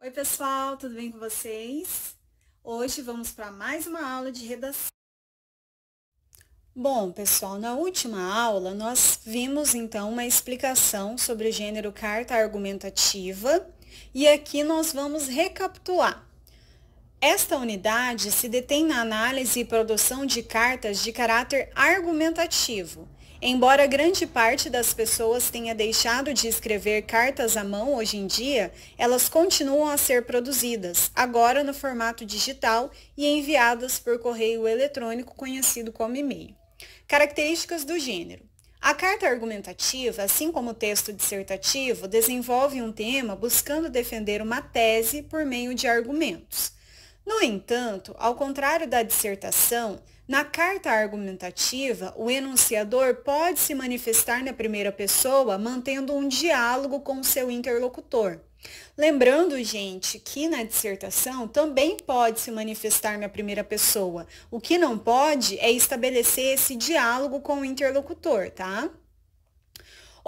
Oi, pessoal, tudo bem com vocês? Hoje vamos para mais uma aula de redação. Bom, pessoal, na última aula nós vimos então uma explicação sobre o gênero carta argumentativa e aqui nós vamos recapitular. Esta unidade se detém na análise e produção de cartas de caráter argumentativo Embora grande parte das pessoas tenha deixado de escrever cartas à mão hoje em dia, elas continuam a ser produzidas, agora no formato digital e enviadas por correio eletrônico conhecido como e-mail. Características do gênero. A carta argumentativa, assim como o texto dissertativo, desenvolve um tema buscando defender uma tese por meio de argumentos. No entanto, ao contrário da dissertação, na carta argumentativa, o enunciador pode se manifestar na primeira pessoa mantendo um diálogo com o seu interlocutor. Lembrando, gente, que na dissertação também pode se manifestar na primeira pessoa. O que não pode é estabelecer esse diálogo com o interlocutor, tá?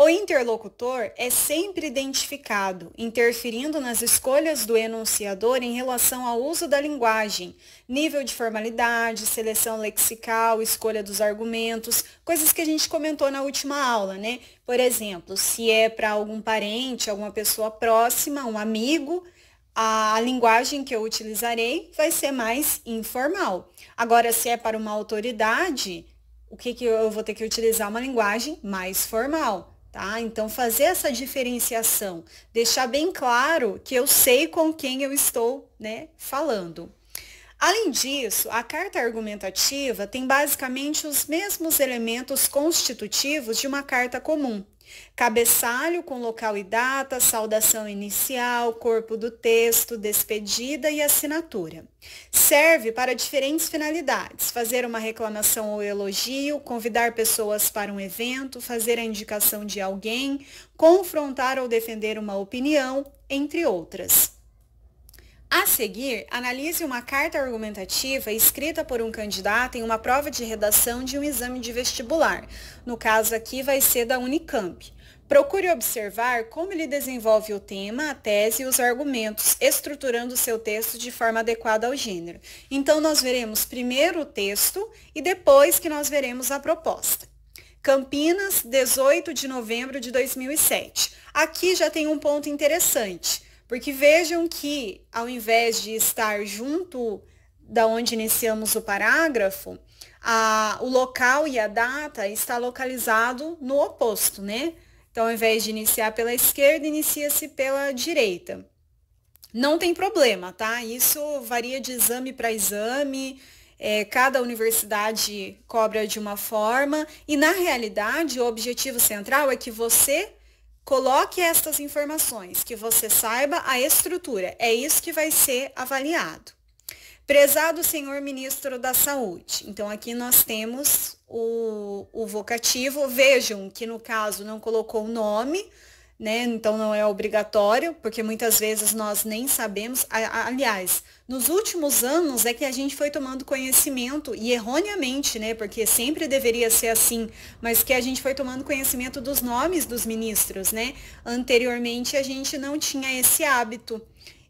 O interlocutor é sempre identificado, interferindo nas escolhas do enunciador em relação ao uso da linguagem, nível de formalidade, seleção lexical, escolha dos argumentos, coisas que a gente comentou na última aula, né? Por exemplo, se é para algum parente, alguma pessoa próxima, um amigo, a linguagem que eu utilizarei vai ser mais informal. Agora, se é para uma autoridade, o que, que eu vou ter que utilizar? Uma linguagem mais formal. Tá? Então, fazer essa diferenciação, deixar bem claro que eu sei com quem eu estou né, falando. Além disso, a carta argumentativa tem basicamente os mesmos elementos constitutivos de uma carta comum. Cabeçalho com local e data, saudação inicial, corpo do texto, despedida e assinatura. Serve para diferentes finalidades: fazer uma reclamação ou elogio, convidar pessoas para um evento, fazer a indicação de alguém, confrontar ou defender uma opinião, entre outras. A seguir, analise uma carta argumentativa escrita por um candidato em uma prova de redação de um exame de vestibular. No caso aqui, vai ser da Unicamp. Procure observar como ele desenvolve o tema, a tese e os argumentos, estruturando seu texto de forma adequada ao gênero. Então, nós veremos primeiro o texto e depois que nós veremos a proposta. Campinas, 18 de novembro de 2007. Aqui já tem um ponto interessante. Porque vejam que, ao invés de estar junto da onde iniciamos o parágrafo, a, o local e a data está localizado no oposto, né? Então, ao invés de iniciar pela esquerda, inicia-se pela direita. Não tem problema, tá? Isso varia de exame para exame, é, cada universidade cobra de uma forma, e na realidade, o objetivo central é que você Coloque estas informações, que você saiba a estrutura, é isso que vai ser avaliado. Prezado senhor ministro da Saúde. Então, aqui nós temos o, o vocativo. Vejam que no caso não colocou o nome, né? Então não é obrigatório, porque muitas vezes nós nem sabemos. Aliás, nos últimos anos é que a gente foi tomando conhecimento, e erroneamente, né, porque sempre deveria ser assim, mas que a gente foi tomando conhecimento dos nomes dos ministros, né? Anteriormente a gente não tinha esse hábito.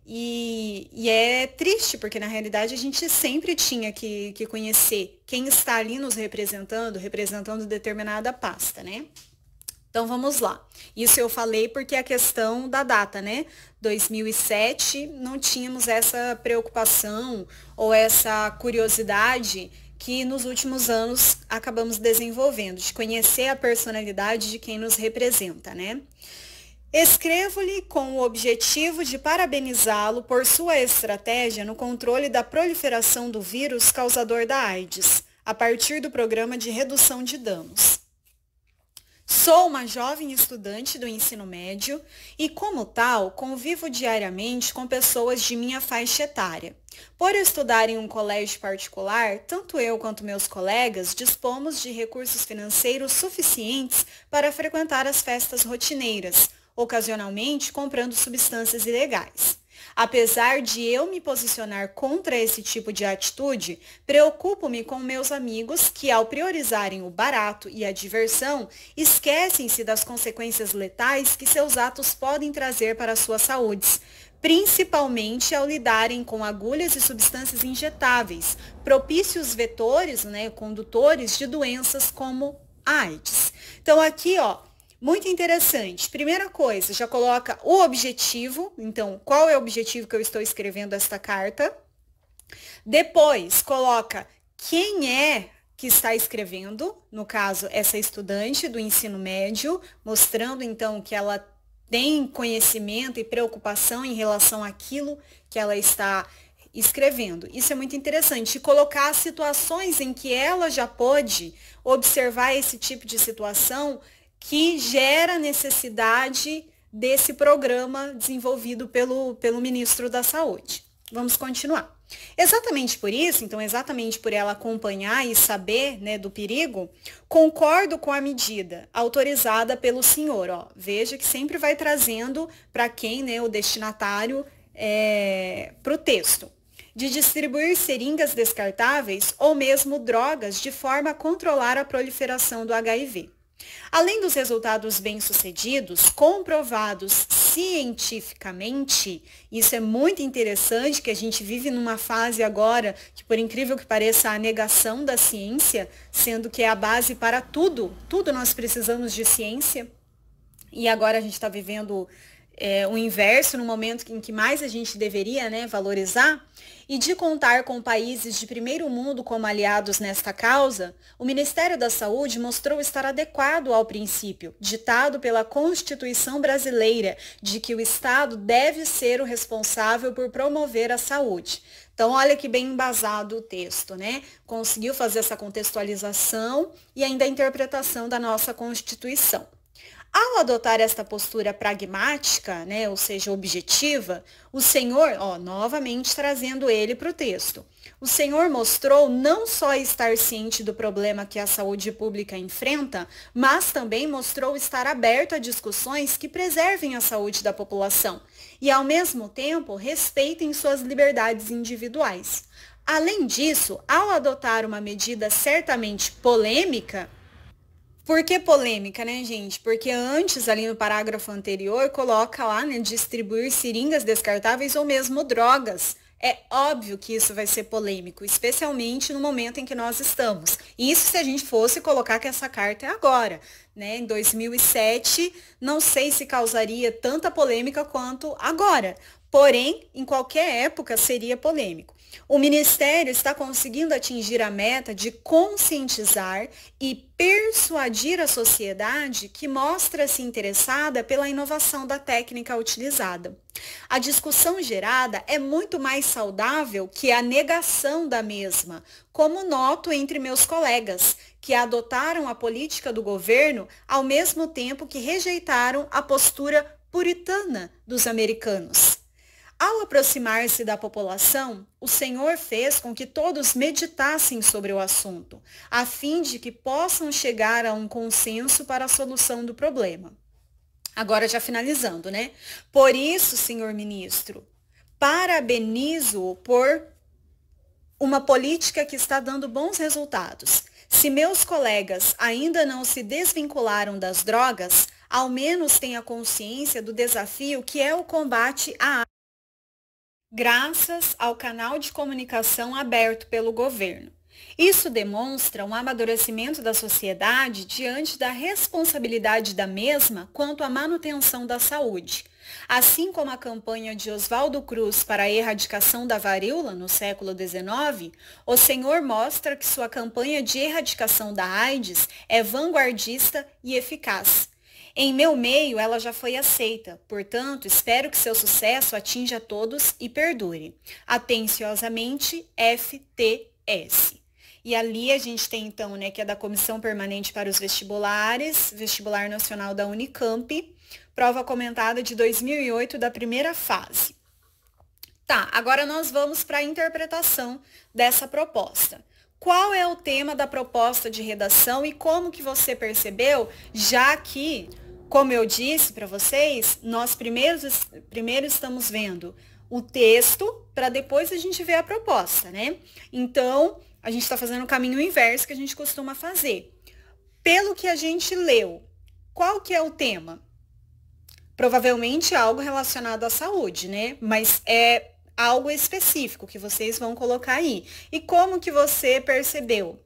E, e é triste, porque na realidade a gente sempre tinha que, que conhecer quem está ali nos representando, representando determinada pasta, né? Então vamos lá. Isso eu falei porque é a questão da data, né? 2007 não tínhamos essa preocupação ou essa curiosidade que nos últimos anos acabamos desenvolvendo, de conhecer a personalidade de quem nos representa, né? Escrevo-lhe com o objetivo de parabenizá-lo por sua estratégia no controle da proliferação do vírus causador da AIDS, a partir do programa de redução de danos. Sou uma jovem estudante do ensino médio e, como tal, convivo diariamente com pessoas de minha faixa etária. Por estudar em um colégio particular, tanto eu quanto meus colegas dispomos de recursos financeiros suficientes para frequentar as festas rotineiras, ocasionalmente comprando substâncias ilegais. Apesar de eu me posicionar contra esse tipo de atitude, preocupo-me com meus amigos que, ao priorizarem o barato e a diversão, esquecem-se das consequências letais que seus atos podem trazer para suas saúdes, principalmente ao lidarem com agulhas e substâncias injetáveis, propícios vetores, né, condutores de doenças como AIDS. Então aqui, ó, muito interessante. Primeira coisa, já coloca o objetivo. Então, qual é o objetivo que eu estou escrevendo esta carta? Depois, coloca quem é que está escrevendo, no caso, essa estudante do ensino médio, mostrando então que ela tem conhecimento e preocupação em relação àquilo que ela está escrevendo. Isso é muito interessante. E colocar situações em que ela já pode observar esse tipo de situação que gera necessidade desse programa desenvolvido pelo, pelo ministro da Saúde. Vamos continuar. Exatamente por isso, então, exatamente por ela acompanhar e saber né, do perigo, concordo com a medida autorizada pelo senhor. Ó. Veja que sempre vai trazendo para quem, né, o destinatário, é, para o texto. De distribuir seringas descartáveis ou mesmo drogas de forma a controlar a proliferação do HIV. Além dos resultados bem-sucedidos, comprovados cientificamente, isso é muito interessante que a gente vive numa fase agora que, por incrível que pareça, a negação da ciência, sendo que é a base para tudo, tudo nós precisamos de ciência. E agora a gente está vivendo é, o inverso no momento em que mais a gente deveria né, valorizar, e de contar com países de primeiro mundo como aliados nesta causa, o Ministério da Saúde mostrou estar adequado ao princípio, ditado pela Constituição brasileira, de que o Estado deve ser o responsável por promover a saúde. Então, olha que bem embasado o texto, né? Conseguiu fazer essa contextualização e ainda a interpretação da nossa Constituição. Ao adotar esta postura pragmática, né, ou seja, objetiva, o Senhor, ó, novamente trazendo ele para o texto, o Senhor mostrou não só estar ciente do problema que a saúde pública enfrenta, mas também mostrou estar aberto a discussões que preservem a saúde da população e, ao mesmo tempo, respeitem suas liberdades individuais. Além disso, ao adotar uma medida certamente polêmica, por que polêmica, né, gente? Porque antes, ali no parágrafo anterior, coloca lá, né, distribuir seringas descartáveis ou mesmo drogas. É óbvio que isso vai ser polêmico, especialmente no momento em que nós estamos. Isso se a gente fosse colocar que essa carta é agora, né? Em 2007, não sei se causaria tanta polêmica quanto agora. Porém, em qualquer época seria polêmico. O Ministério está conseguindo atingir a meta de conscientizar e persuadir a sociedade que mostra-se interessada pela inovação da técnica utilizada. A discussão gerada é muito mais saudável que a negação da mesma, como noto entre meus colegas, que adotaram a política do governo ao mesmo tempo que rejeitaram a postura puritana dos americanos ao aproximar-se da população, o Senhor fez com que todos meditassem sobre o assunto, a fim de que possam chegar a um consenso para a solução do problema. Agora já finalizando, né? Por isso, senhor ministro, parabenizo-o por uma política que está dando bons resultados. Se meus colegas ainda não se desvincularam das drogas, ao menos tenha consciência do desafio que é o combate à graças ao canal de comunicação aberto pelo governo. Isso demonstra um amadurecimento da sociedade diante da responsabilidade da mesma quanto à manutenção da saúde. Assim como a campanha de Oswaldo Cruz para a erradicação da varíola no século XIX, o senhor mostra que sua campanha de erradicação da AIDS é vanguardista e eficaz, em meu meio, ela já foi aceita, portanto, espero que seu sucesso atinja todos e perdure. Atenciosamente, FTS. E ali a gente tem, então, né, que é da Comissão Permanente para os Vestibulares, Vestibular Nacional da Unicamp, prova comentada de 2008 da primeira fase. Tá, agora nós vamos para a interpretação dessa proposta. Qual é o tema da proposta de redação e como que você percebeu, já que como eu disse para vocês, nós primeiro, primeiro estamos vendo o texto para depois a gente ver a proposta, né? Então, a gente está fazendo o caminho inverso que a gente costuma fazer. Pelo que a gente leu, qual que é o tema? Provavelmente algo relacionado à saúde, né? Mas é algo específico que vocês vão colocar aí. E como que você percebeu?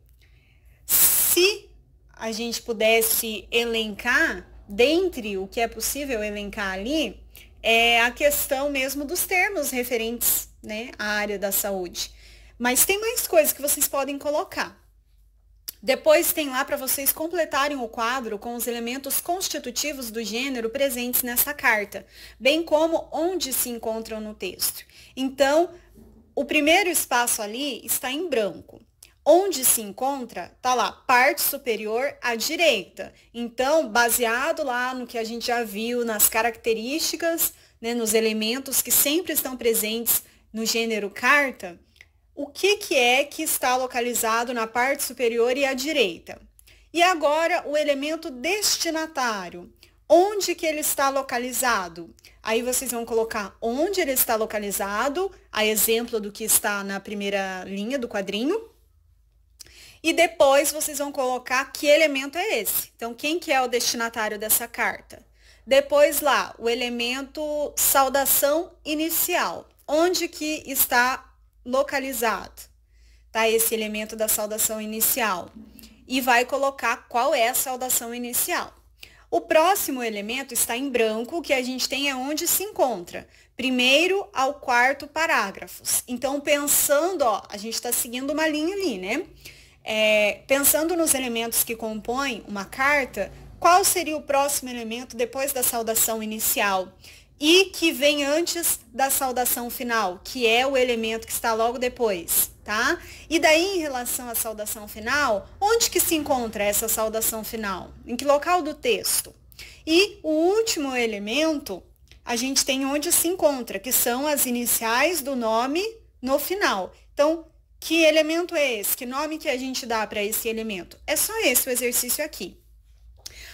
Se a gente pudesse elencar dentre o que é possível elencar ali, é a questão mesmo dos termos referentes né, à área da saúde. Mas tem mais coisas que vocês podem colocar. Depois tem lá para vocês completarem o quadro com os elementos constitutivos do gênero presentes nessa carta, bem como onde se encontram no texto. Então, o primeiro espaço ali está em branco. Onde se encontra, tá lá, parte superior à direita. Então, baseado lá no que a gente já viu, nas características, né, nos elementos que sempre estão presentes no gênero carta, o que, que é que está localizado na parte superior e à direita? E agora, o elemento destinatário. Onde que ele está localizado? Aí vocês vão colocar onde ele está localizado, a exemplo do que está na primeira linha do quadrinho. E depois vocês vão colocar que elemento é esse. Então, quem que é o destinatário dessa carta? Depois lá, o elemento saudação inicial. Onde que está localizado? Tá esse elemento da saudação inicial. E vai colocar qual é a saudação inicial. O próximo elemento está em branco, que a gente tem é onde se encontra. Primeiro ao quarto parágrafos. Então, pensando, ó, a gente está seguindo uma linha ali, né? é, pensando nos elementos que compõem uma carta, qual seria o próximo elemento depois da saudação inicial? E que vem antes da saudação final, que é o elemento que está logo depois, tá? E daí, em relação à saudação final, onde que se encontra essa saudação final? Em que local do texto? E o último elemento, a gente tem onde se encontra, que são as iniciais do nome no final. Então, que elemento é esse? Que nome que a gente dá para esse elemento? É só esse o exercício aqui.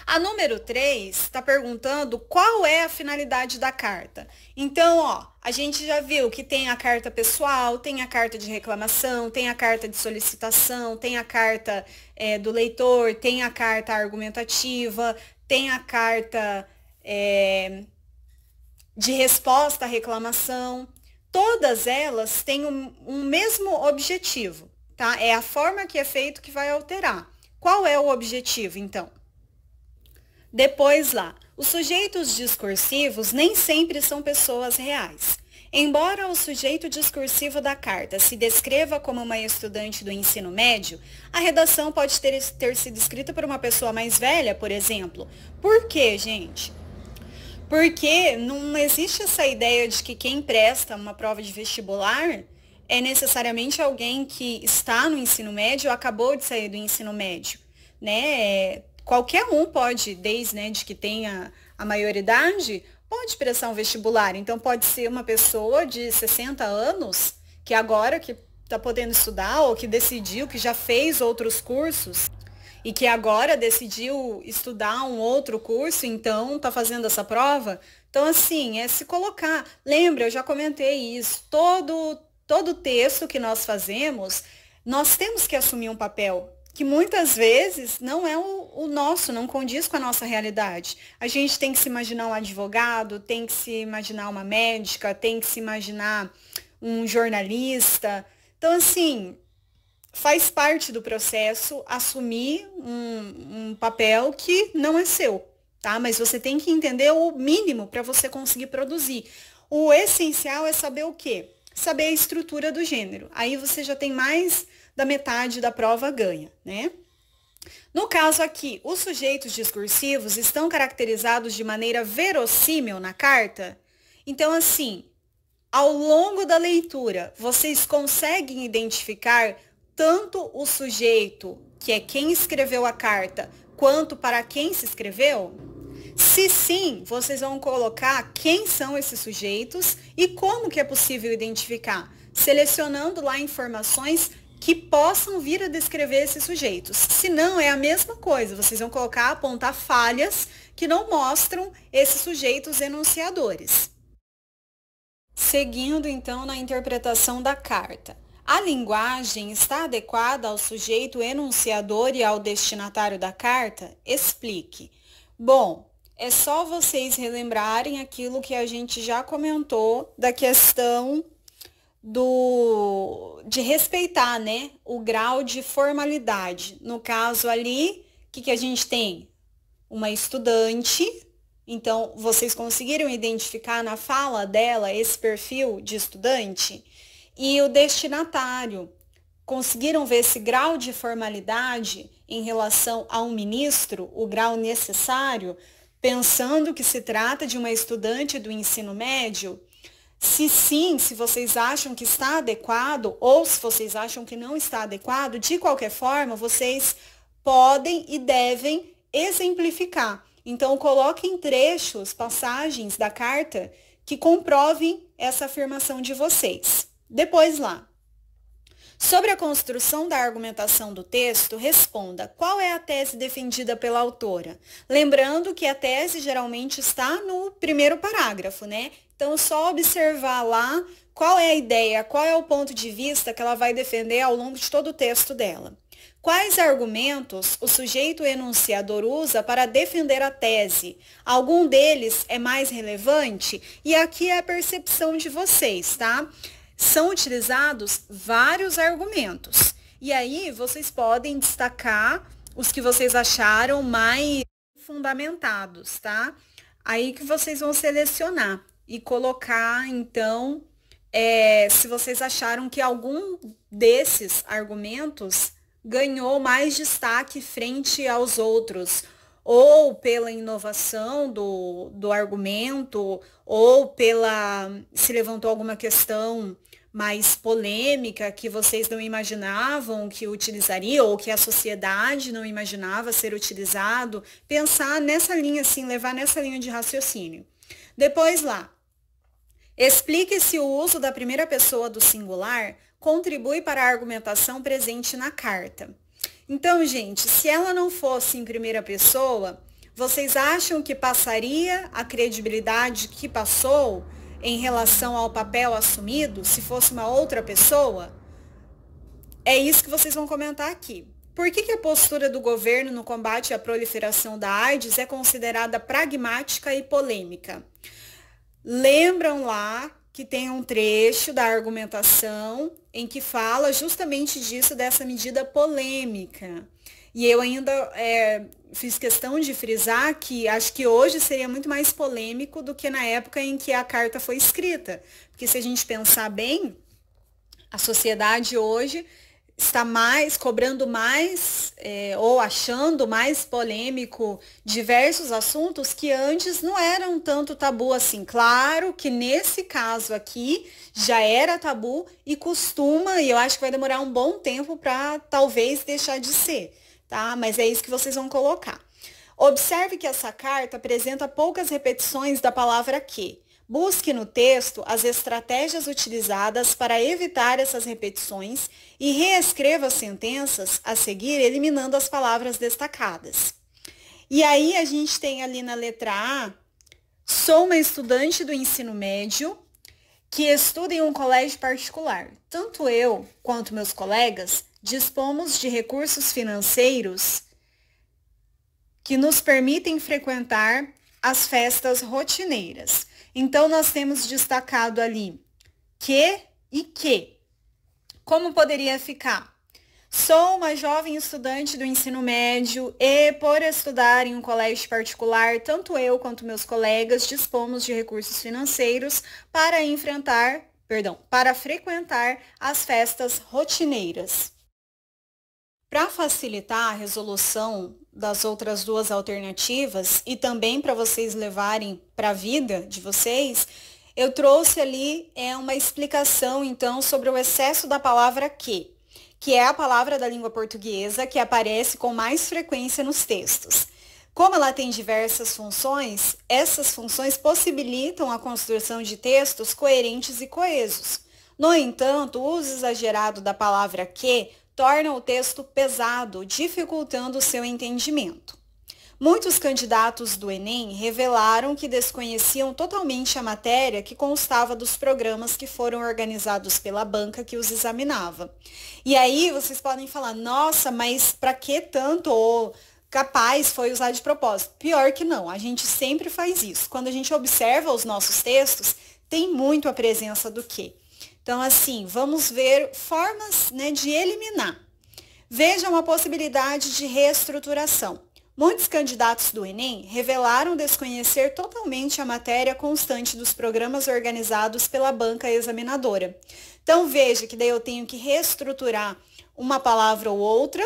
A número 3 está perguntando qual é a finalidade da carta. Então, ó, a gente já viu que tem a carta pessoal, tem a carta de reclamação, tem a carta de solicitação, tem a carta é, do leitor, tem a carta argumentativa, tem a carta é, de resposta à reclamação. Todas elas têm um, um mesmo objetivo, tá? É a forma que é feito que vai alterar. Qual é o objetivo, então? Depois lá, os sujeitos discursivos nem sempre são pessoas reais. Embora o sujeito discursivo da carta se descreva como uma estudante do ensino médio, a redação pode ter, ter sido escrita por uma pessoa mais velha, por exemplo. Por quê, gente? Porque não existe essa ideia de que quem presta uma prova de vestibular é necessariamente alguém que está no ensino médio ou acabou de sair do ensino médio, né? Qualquer um pode, desde né, de que tenha a maioridade, pode prestar um vestibular. Então pode ser uma pessoa de 60 anos que agora que está podendo estudar ou que decidiu, que já fez outros cursos, e que agora decidiu estudar um outro curso, então está fazendo essa prova. Então, assim, é se colocar. Lembra, eu já comentei isso. Todo, todo texto que nós fazemos, nós temos que assumir um papel que muitas vezes não é o, o, nosso, não condiz com a nossa realidade. A gente tem que se imaginar um advogado, tem que se imaginar uma médica, tem que se imaginar um jornalista. Então, assim, faz parte do processo assumir um, um papel que não é seu, tá? Mas você tem que entender o mínimo para você conseguir produzir. O essencial é saber o quê? Saber a estrutura do gênero. Aí você já tem mais da metade da prova ganha, né? No caso aqui, os sujeitos discursivos estão caracterizados de maneira verossímil na carta? Então, assim, ao longo da leitura, vocês conseguem identificar tanto o sujeito, que é quem escreveu a carta, quanto para quem se escreveu? Se sim, vocês vão colocar quem são esses sujeitos e como que é possível identificar, selecionando lá informações que possam vir a descrever esses sujeitos. Se não, é a mesma coisa. Vocês vão colocar, apontar falhas que não mostram esses sujeitos enunciadores. Seguindo então na interpretação da carta. A linguagem está adequada ao sujeito enunciador e ao destinatário da carta? Explique. Bom, é só vocês relembrarem aquilo que a gente já comentou da questão do de respeitar, né, o grau de formalidade. No caso ali, o que, que a gente tem? Uma estudante. Então, vocês conseguiram identificar na fala dela esse perfil de estudante? e o destinatário. Conseguiram ver esse grau de formalidade em relação a um ministro, o grau necessário, pensando que se trata de uma estudante do ensino médio? Se sim, se vocês acham que está adequado ou se vocês acham que não está adequado, de qualquer forma, vocês podem e devem exemplificar. Então, coloquem trechos, passagens da carta que comprovem essa afirmação de vocês. Depois lá. Sobre a construção da argumentação do texto, responda qual é a tese defendida pela autora. Lembrando que a tese geralmente está no primeiro parágrafo, né? Então, só observar lá qual é a ideia, qual é o ponto de vista que ela vai defender ao longo de todo o texto dela. Quais argumentos o sujeito enunciador usa para defender a tese? Algum deles é mais relevante? E aqui é a percepção de vocês, tá? são utilizados vários argumentos. E aí vocês podem destacar os que vocês acharam mais fundamentados, tá? Aí que vocês vão selecionar e colocar, então, é, se vocês acharam que algum desses argumentos ganhou mais destaque frente aos outros, ou pela inovação do, do argumento, ou pela se levantou alguma questão mais polêmica que vocês não imaginavam que utilizaria ou que a sociedade não imaginava ser utilizado, pensar nessa linha assim, levar nessa linha de raciocínio. Depois lá, explique se o uso da primeira pessoa do singular contribui para a argumentação presente na carta. Então, gente, se ela não fosse em primeira pessoa, vocês acham que passaria a credibilidade que passou? em relação ao papel assumido, se fosse uma outra pessoa? É isso que vocês vão comentar aqui. Por que, que a postura do governo no combate à proliferação da AIDS é considerada pragmática e polêmica? Lembram lá que tem um trecho da argumentação em que fala justamente disso, dessa medida polêmica. E eu ainda é, fiz questão de frisar que acho que hoje seria muito mais polêmico do que na época em que a carta foi escrita. Porque se a gente pensar bem, a sociedade hoje está mais cobrando mais é, ou achando mais polêmico diversos assuntos que antes não eram tanto tabu assim. Claro que nesse caso aqui já era tabu e costuma, e eu acho que vai demorar um bom tempo para talvez deixar de ser tá? Mas é isso que vocês vão colocar. Observe que essa carta apresenta poucas repetições da palavra que. Busque no texto as estratégias utilizadas para evitar essas repetições e reescreva as sentenças a seguir, eliminando as palavras destacadas. E aí a gente tem ali na letra A, sou uma estudante do ensino médio que estuda em um colégio particular. Tanto eu quanto meus colegas dispomos de recursos financeiros que nos permitem frequentar as festas rotineiras. Então, nós temos destacado ali que e que. Como poderia ficar? Sou uma jovem estudante do ensino médio e, por estudar em um colégio particular, tanto eu quanto meus colegas dispomos de recursos financeiros para enfrentar, perdão, para frequentar as festas rotineiras. Para facilitar a resolução das outras duas alternativas e também para vocês levarem para a vida de vocês, eu trouxe ali é uma explicação então sobre o excesso da palavra que, que é a palavra da língua portuguesa que aparece com mais frequência nos textos. Como ela tem diversas funções, essas funções possibilitam a construção de textos coerentes e coesos. No entanto, o uso exagerado da palavra que torna o texto pesado, dificultando seu entendimento. Muitos candidatos do Enem revelaram que desconheciam totalmente a matéria que constava dos programas que foram organizados pela banca que os examinava. E aí vocês podem falar, nossa, mas para que tanto? Ou capaz foi usar de propósito? Pior que não, a gente sempre faz isso. Quando a gente observa os nossos textos, tem muito a presença do quê? Então, assim, vamos ver formas né, de eliminar. Veja uma possibilidade de reestruturação. Muitos candidatos do Enem revelaram desconhecer totalmente a matéria constante dos programas organizados pela banca examinadora. Então, veja que daí eu tenho que reestruturar uma palavra ou outra,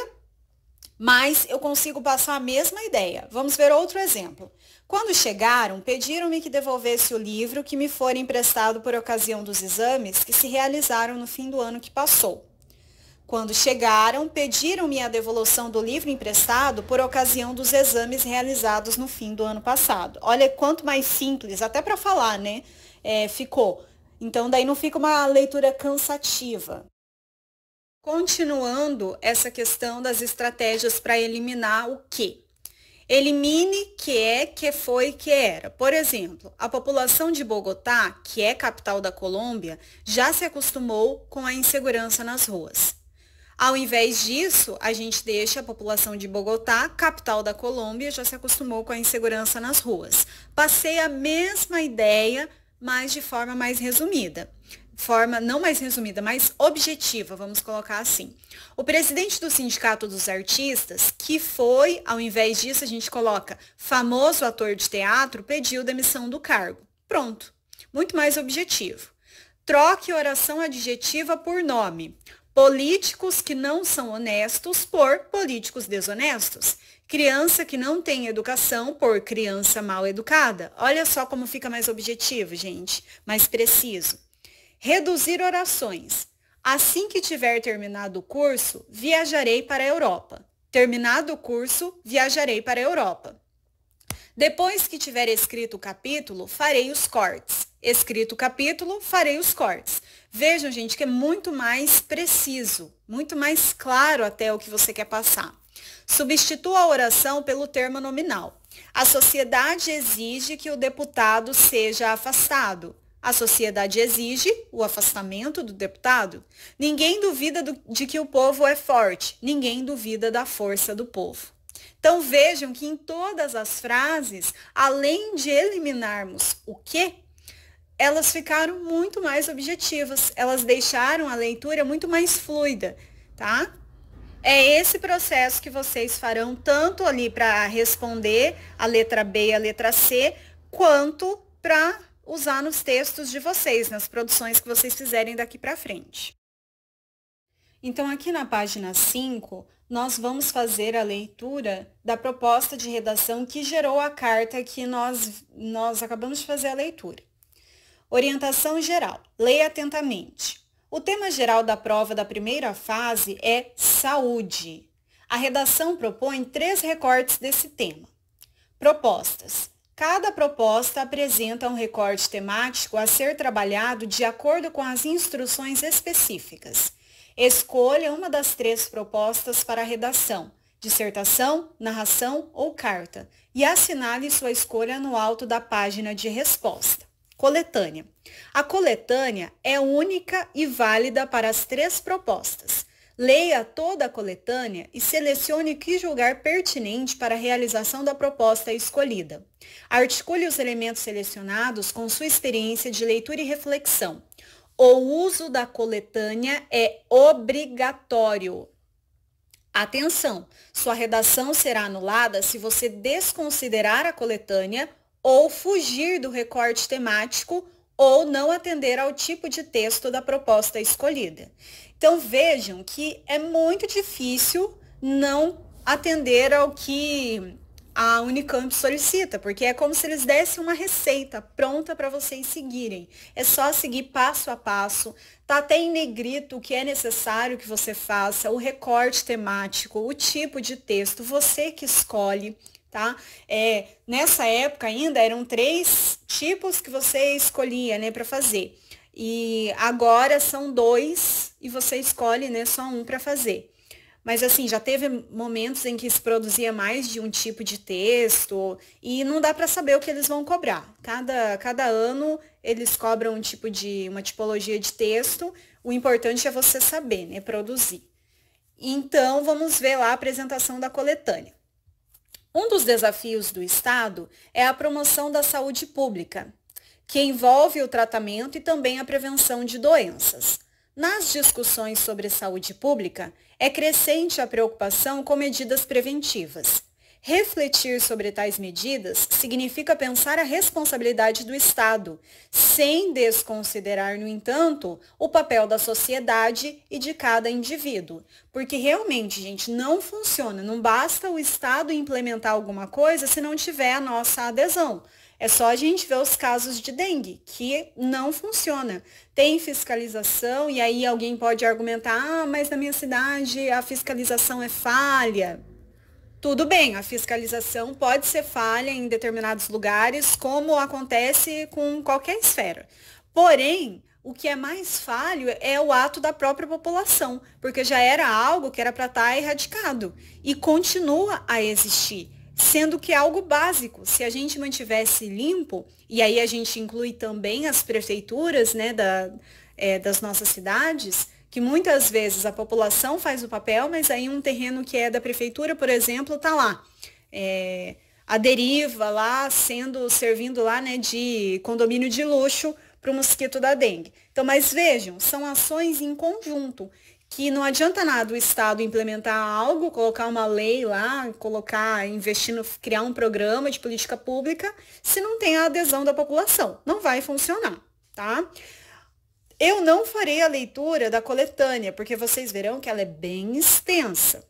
mas eu consigo passar a mesma ideia. Vamos ver outro exemplo. Quando chegaram, pediram-me que devolvesse o livro que me fora emprestado por ocasião dos exames que se realizaram no fim do ano que passou. Quando chegaram, pediram-me a devolução do livro emprestado por ocasião dos exames realizados no fim do ano passado. Olha quanto mais simples, até para falar, né? É, ficou. Então, daí não fica uma leitura cansativa. Continuando essa questão das estratégias para eliminar o quê? Elimine que é, que foi, que era. Por exemplo, a população de Bogotá, que é capital da Colômbia, já se acostumou com a insegurança nas ruas. Ao invés disso, a gente deixa a população de Bogotá, capital da Colômbia, já se acostumou com a insegurança nas ruas. Passei a mesma ideia, mas de forma mais resumida forma não mais resumida, mas objetiva, vamos colocar assim. O presidente do Sindicato dos Artistas, que foi, ao invés disso, a gente coloca famoso ator de teatro, pediu demissão do cargo. Pronto. Muito mais objetivo. Troque oração adjetiva por nome. Políticos que não são honestos por políticos desonestos. Criança que não tem educação por criança mal educada. Olha só como fica mais objetivo, gente, mais preciso. Reduzir orações. Assim que tiver terminado o curso, viajarei para a Europa. Terminado o curso, viajarei para a Europa. Depois que tiver escrito o capítulo, farei os cortes. Escrito o capítulo, farei os cortes. Vejam, gente, que é muito mais preciso, muito mais claro até o que você quer passar. Substitua a oração pelo termo nominal. A sociedade exige que o deputado seja afastado. A sociedade exige o afastamento do deputado. Ninguém duvida do, de que o povo é forte, ninguém duvida da força do povo. Então vejam que em todas as frases, além de eliminarmos o que, elas ficaram muito mais objetivas, elas deixaram a leitura muito mais fluida, tá? É esse processo que vocês farão tanto ali para responder a letra B e a letra C, quanto para usar nos textos de vocês, nas produções que vocês fizerem daqui para frente. Então, aqui na página 5, nós vamos fazer a leitura da proposta de redação que gerou a carta que nós, nós acabamos de fazer a leitura. Orientação geral. Leia atentamente. O tema geral da prova da primeira fase é saúde. A redação propõe três recortes desse tema. Propostas. Cada proposta apresenta um recorte temático a ser trabalhado de acordo com as instruções específicas. Escolha uma das três propostas para redação, dissertação, narração ou carta, e assinale sua escolha no alto da página de resposta. Coletânea. A coletânea é única e válida para as três propostas. Leia toda a coletânea e selecione o que julgar pertinente para a realização da proposta escolhida. Articule os elementos selecionados com sua experiência de leitura e reflexão. O uso da coletânea é obrigatório. Atenção! Sua redação será anulada se você desconsiderar a coletânea ou fugir do recorte temático ou não atender ao tipo de texto da proposta escolhida. Então vejam que é muito difícil não atender ao que a Unicamp solicita, porque é como se eles dessem uma receita pronta para vocês seguirem. É só seguir passo a passo, tá até em negrito o que é necessário que você faça, o recorte temático, o tipo de texto, você que escolhe, tá? É, nessa época ainda eram três tipos que você escolhia, né, para fazer. E agora são dois e você escolhe, né, só um para fazer. Mas assim, já teve momentos em que se produzia mais de um tipo de texto e não dá para saber o que eles vão cobrar. Cada, cada ano eles cobram um tipo de uma tipologia de texto. O importante é você saber, né, produzir. Então, vamos ver lá a apresentação da coletânea. Um dos desafios do Estado é a promoção da saúde pública, que envolve o tratamento e também a prevenção de doenças. Nas discussões sobre saúde pública, é crescente a preocupação com medidas preventivas. Refletir sobre tais medidas significa pensar a responsabilidade do Estado, sem desconsiderar, no entanto, o papel da sociedade e de cada indivíduo. Porque realmente, gente, não funciona. Não basta o Estado implementar alguma coisa se não tiver a nossa adesão. É só a gente ver os casos de dengue, que não funciona. Tem fiscalização, e aí alguém pode argumentar: ah, mas na minha cidade a fiscalização é falha. Tudo bem, a fiscalização pode ser falha em determinados lugares, como acontece com qualquer esfera. Porém, o que é mais falho é o ato da própria população, porque já era algo que era para estar tá erradicado e continua a existir sendo que é algo básico. Se a gente mantivesse limpo, e aí a gente inclui também as prefeituras né, da, é, das nossas cidades, que muitas vezes a população faz o papel, mas aí um terreno que é da prefeitura, por exemplo, está lá. É, a deriva lá sendo servindo lá né, de condomínio de luxo para o mosquito da dengue. Então, mas vejam, são ações em conjunto que não adianta nada o Estado implementar algo, colocar uma lei lá, colocar, investir, no, criar um programa de política pública, se não tem a adesão da população. Não vai funcionar, tá? Eu não farei a leitura da coletânea, porque vocês verão que ela é bem extensa.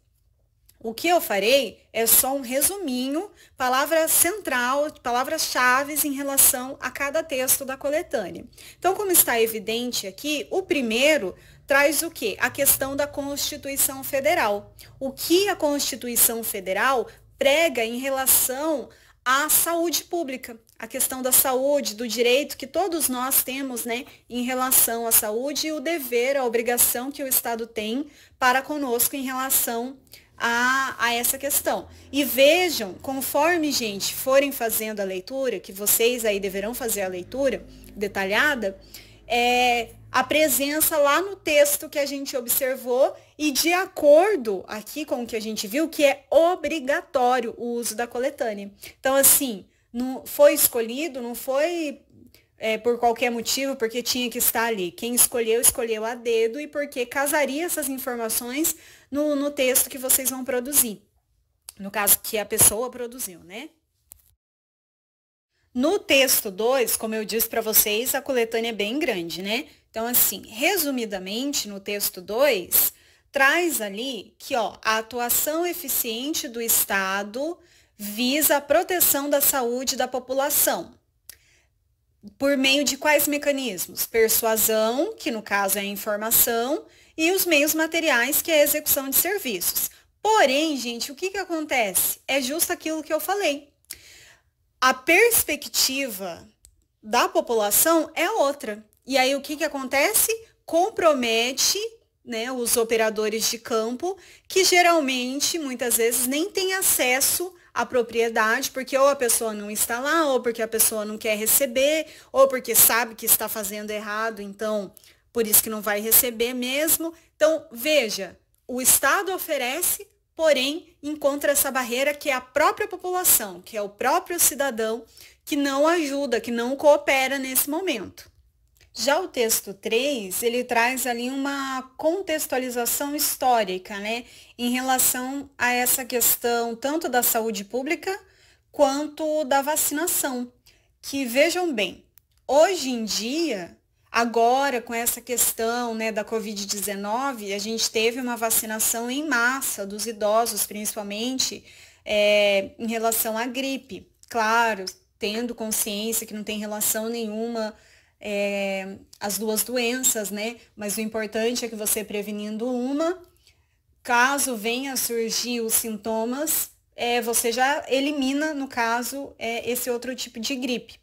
O que eu farei é só um resuminho, palavra central, palavras chaves em relação a cada texto da coletânea. Então, como está evidente aqui, o primeiro traz o quê? A questão da Constituição Federal. O que a Constituição Federal prega em relação à saúde pública, a questão da saúde, do direito que todos nós temos, né, em relação à saúde e o dever, a obrigação que o Estado tem para conosco em relação à a, a essa questão. E vejam, conforme, gente, forem fazendo a leitura, que vocês aí deverão fazer a leitura detalhada, é, a presença lá no texto que a gente observou e de acordo aqui com o que a gente viu, que é obrigatório o uso da coletânea. Então, assim, não foi escolhido, não foi é, por qualquer motivo, porque tinha que estar ali. Quem escolheu, escolheu a dedo e porque casaria essas informações no, no texto que vocês vão produzir. No caso que a pessoa produziu, né? No texto 2, como eu disse para vocês, a coletânea é bem grande, né? Então, assim, resumidamente, no texto 2, traz ali que ó, a atuação eficiente do Estado visa a proteção da saúde da população. Por meio de quais mecanismos? Persuasão, que no caso é a informação, e os meios materiais, que é a execução de serviços. Porém, gente, o que, que acontece? É justo aquilo que eu falei. A perspectiva da população é outra. E aí o que, que acontece? Compromete né, os operadores de campo, que geralmente, muitas vezes, nem têm acesso à propriedade, porque ou a pessoa não está lá, ou porque a pessoa não quer receber, ou porque sabe que está fazendo errado, então por isso que não vai receber mesmo. Então, veja, o Estado oferece, porém encontra essa barreira que é a própria população, que é o próprio cidadão que não ajuda, que não coopera nesse momento. Já o texto 3, ele traz ali uma contextualização histórica, né, em relação a essa questão tanto da saúde pública quanto da vacinação. Que vejam bem, hoje em dia Agora, com essa questão né, da Covid-19, a gente teve uma vacinação em massa dos idosos, principalmente é, em relação à gripe. Claro, tendo consciência que não tem relação nenhuma é, as duas doenças, né? Mas o importante é que você prevenindo uma, caso venha surgir os sintomas, é, você já elimina, no caso, é, esse outro tipo de gripe.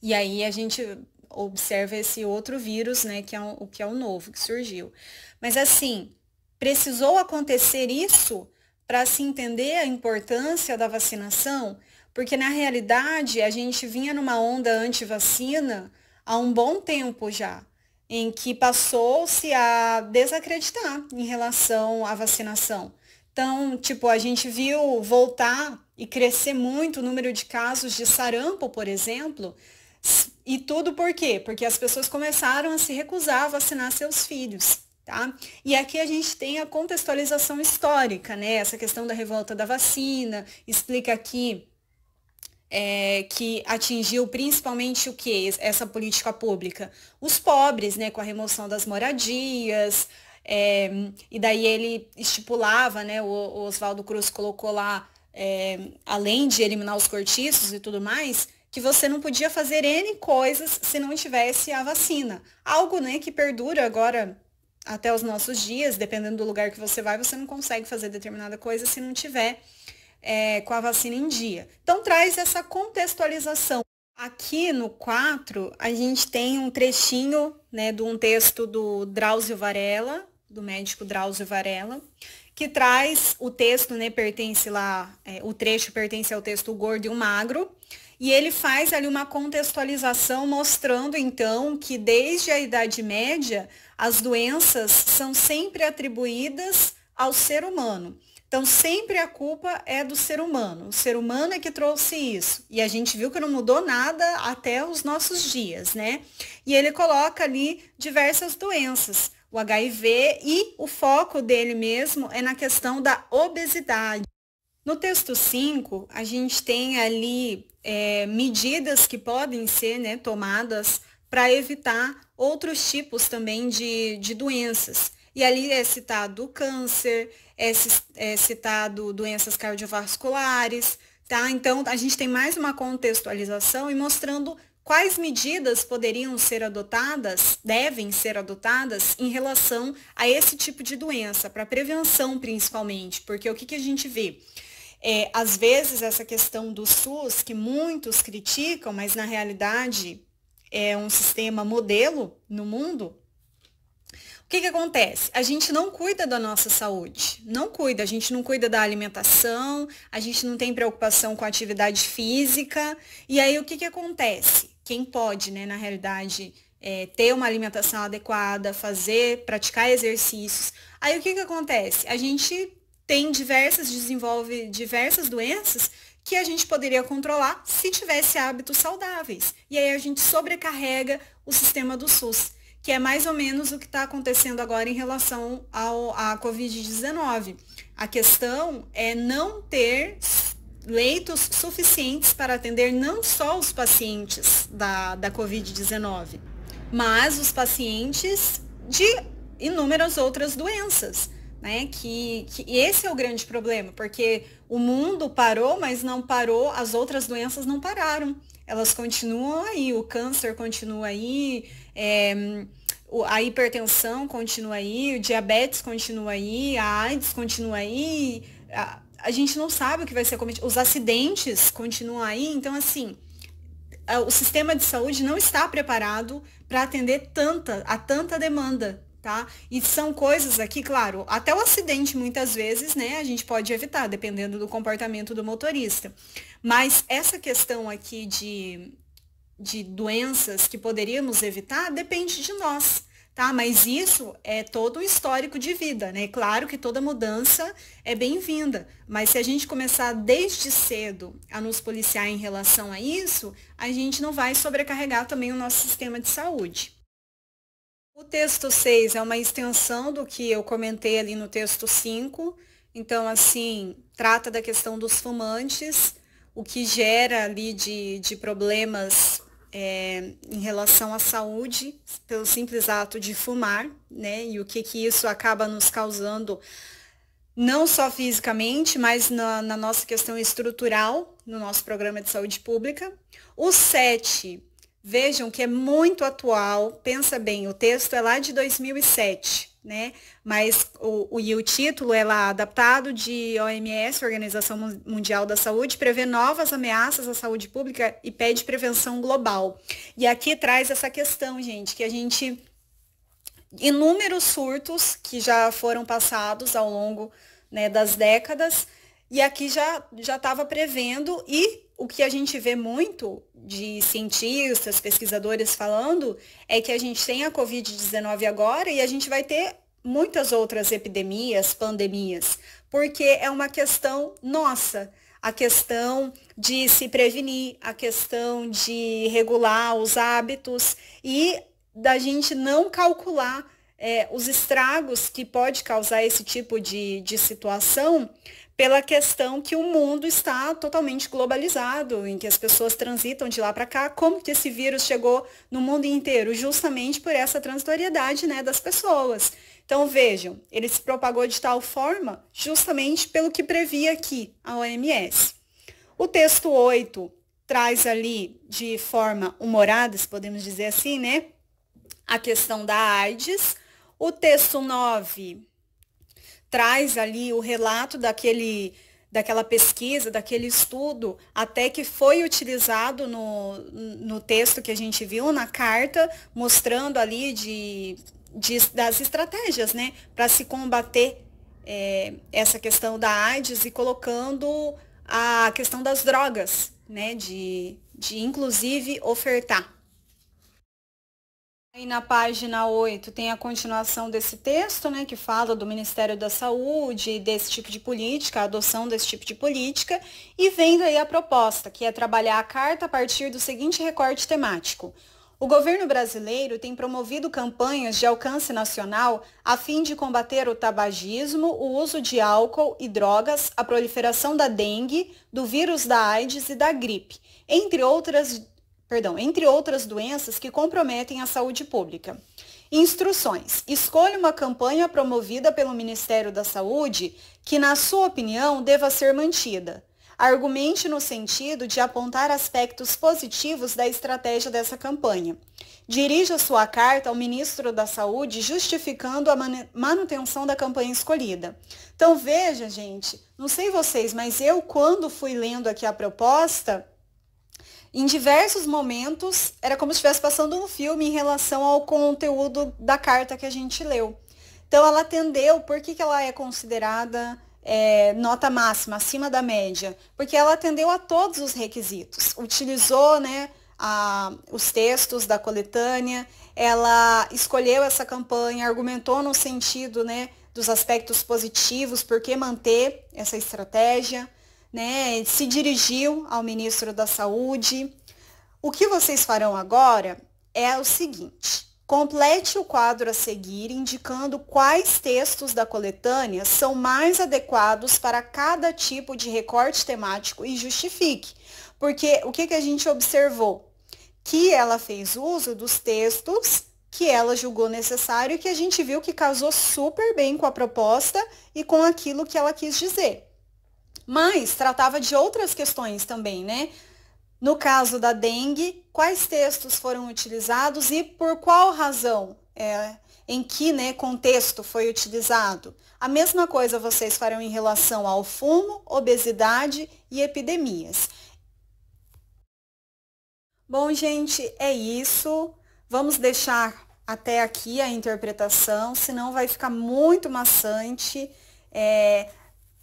E aí a gente observa esse outro vírus, né, que é o que é o novo que surgiu. Mas assim, precisou acontecer isso para se entender a importância da vacinação, porque na realidade a gente vinha numa onda anti-vacina há um bom tempo já, em que passou-se a desacreditar em relação à vacinação. Então, tipo, a gente viu voltar e crescer muito o número de casos de sarampo, por exemplo, e tudo por quê? Porque as pessoas começaram a se recusar a vacinar seus filhos. Tá? E aqui a gente tem a contextualização histórica, né? Essa questão da revolta da vacina, explica aqui é, que atingiu principalmente o que? Essa política pública? Os pobres, né? Com a remoção das moradias. É, e daí ele estipulava, né? O, o Oswaldo Cruz colocou lá, é, além de eliminar os cortiços e tudo mais, que você não podia fazer N coisas se não tivesse a vacina. Algo né, que perdura agora até os nossos dias, dependendo do lugar que você vai, você não consegue fazer determinada coisa se não tiver é, com a vacina em dia. Então traz essa contextualização. Aqui no 4, a gente tem um trechinho né, de um texto do Drauzio Varela, do médico Drauzio Varela, que traz o texto, né, pertence lá, é, o trecho pertence ao texto Gordo e o Magro, e ele faz ali uma contextualização mostrando então que desde a Idade Média as doenças são sempre atribuídas ao ser humano. Então sempre a culpa é do ser humano. O ser humano é que trouxe isso. E a gente viu que não mudou nada até os nossos dias, né? E ele coloca ali diversas doenças, o HIV e o foco dele mesmo é na questão da obesidade. No texto 5, a gente tem ali é, medidas que podem ser né, tomadas para evitar outros tipos também de, de doenças. E ali é citado câncer, é, é citado doenças cardiovasculares, tá? Então, a gente tem mais uma contextualização e mostrando quais medidas poderiam ser adotadas, devem ser adotadas, em relação a esse tipo de doença, para prevenção principalmente, porque o que, que a gente vê? É, às vezes, essa questão do SUS, que muitos criticam, mas na realidade é um sistema modelo no mundo, o que, que acontece? A gente não cuida da nossa saúde, não cuida, a gente não cuida da alimentação, a gente não tem preocupação com a atividade física, e aí o que, que acontece? Quem pode, né, na realidade, é, ter uma alimentação adequada, fazer, praticar exercícios, aí o que, que acontece? A gente tem diversas, desenvolve diversas doenças que a gente poderia controlar se tivesse hábitos saudáveis. E aí a gente sobrecarrega o sistema do SUS, que é mais ou menos o que está acontecendo agora em relação ao, à Covid-19. A questão é não ter leitos suficientes para atender não só os pacientes da, da Covid-19, mas os pacientes de inúmeras outras doenças. Né? Que, que esse é o grande problema, porque o mundo parou, mas não parou, as outras doenças não pararam. Elas continuam aí, o câncer continua aí, é, a hipertensão continua aí, o diabetes continua aí, a AIDS continua aí, a, a gente não sabe o que vai ser cometido, os acidentes continuam aí, então assim, o sistema de saúde não está preparado para atender tanta, a tanta demanda tá? E são coisas aqui, claro, até o acidente muitas vezes, né, a gente pode evitar, dependendo do comportamento do motorista. Mas essa questão aqui de, de doenças que poderíamos evitar depende de nós. Tá, mas isso é todo um histórico de vida, né? Claro que toda mudança é bem-vinda, mas se a gente começar desde cedo a nos policiar em relação a isso, a gente não vai sobrecarregar também o nosso sistema de saúde. O texto 6 é uma extensão do que eu comentei ali no texto 5. Então, assim, trata da questão dos fumantes, o que gera ali de, de problemas é, em relação à saúde, pelo simples ato de fumar, né? E o que, que isso acaba nos causando, não só fisicamente, mas na, na nossa questão estrutural, no nosso programa de saúde pública. O 7 Vejam que é muito atual, pensa bem, o texto é lá de 2007, né? Mas o, o, e o título é lá adaptado de OMS, Organização Mundial da Saúde, prevê novas ameaças à saúde pública e pede prevenção global. E aqui traz essa questão, gente, que a gente inúmeros surtos que já foram passados ao longo né, das décadas, e aqui já já estava prevendo e o que a gente vê muito de cientistas, pesquisadores falando é que a gente tem a COVID-19 agora e a gente vai ter muitas outras epidemias, pandemias, porque é uma questão nossa, a questão de se prevenir, a questão de regular os hábitos e da gente não calcular é, os estragos que pode causar esse tipo de, de situação pela questão que o mundo está totalmente globalizado, em que as pessoas transitam de lá para cá. Como que esse vírus chegou no mundo inteiro? Justamente por essa transitoriedade né, das pessoas. Então vejam, ele se propagou de tal forma justamente pelo que previa aqui a OMS. O texto 8 traz ali de forma humorada, se podemos dizer assim, né? A questão da AIDS. O texto 9 traz ali o relato daquele, daquela pesquisa, daquele estudo, até que foi utilizado no, no texto que a gente viu, na carta, mostrando ali de, de das estratégias, né, para se combater é, essa questão da AIDS e colocando a questão das drogas, né, de, de inclusive ofertar. Aí na página 8 tem a continuação desse texto, né, que fala do Ministério da Saúde, desse tipo de política, a adoção desse tipo de política, e vendo aí a proposta, que é trabalhar a carta a partir do seguinte recorte temático. O governo brasileiro tem promovido campanhas de alcance nacional a fim de combater o tabagismo, o uso de álcool e drogas, a proliferação da dengue, do vírus da AIDS e da gripe, entre outras perdão, entre outras doenças que comprometem a saúde pública. Instruções. Escolha uma campanha promovida pelo Ministério da Saúde que, na sua opinião, deva ser mantida. Argumente no sentido de apontar aspectos positivos da estratégia dessa campanha. Dirija sua carta ao ministro da Saúde justificando a manutenção da campanha escolhida. Então veja, gente, não sei vocês, mas eu quando fui lendo aqui a proposta, em diversos momentos, era como se estivesse passando um filme em relação ao conteúdo da carta que a gente leu. Então, ela atendeu por que, que ela é considerada é, nota máxima, acima da média, porque ela atendeu a todos os requisitos, utilizou né, a, os textos da coletânea, ela escolheu essa campanha, argumentou no sentido né, dos aspectos positivos, por que manter essa estratégia, né, se dirigiu ao ministro da Saúde. O que vocês farão agora é o seguinte: complete o quadro a seguir indicando quais textos da coletânea são mais adequados para cada tipo de recorte temático e justifique. Porque o que, que a gente observou? Que ela fez uso dos textos que ela julgou necessário e que a gente viu que casou super bem com a proposta e com aquilo que ela quis dizer mas tratava de outras questões também, né? No caso da dengue, quais textos foram utilizados e por qual razão? É, em que né, contexto foi utilizado? A mesma coisa vocês farão em relação ao fumo, obesidade e epidemias. Bom, gente, é isso. Vamos deixar até aqui a interpretação, senão vai ficar muito maçante. É,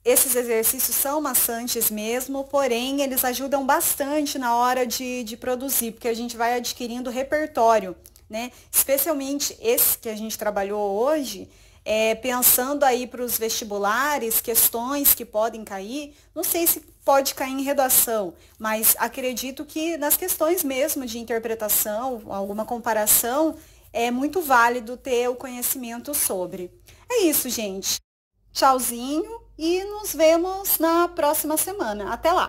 esses exercícios são maçantes mesmo, porém eles ajudam bastante na hora de, de produzir, porque a gente vai adquirindo repertório, né? Especialmente esse que a gente trabalhou hoje, é, pensando aí para os vestibulares, questões que podem cair, não sei se pode cair em redação, mas acredito que nas questões mesmo de interpretação, alguma comparação, é muito válido ter o conhecimento sobre. É isso, gente. Tchauzinho e nos vemos na próxima semana. Até lá!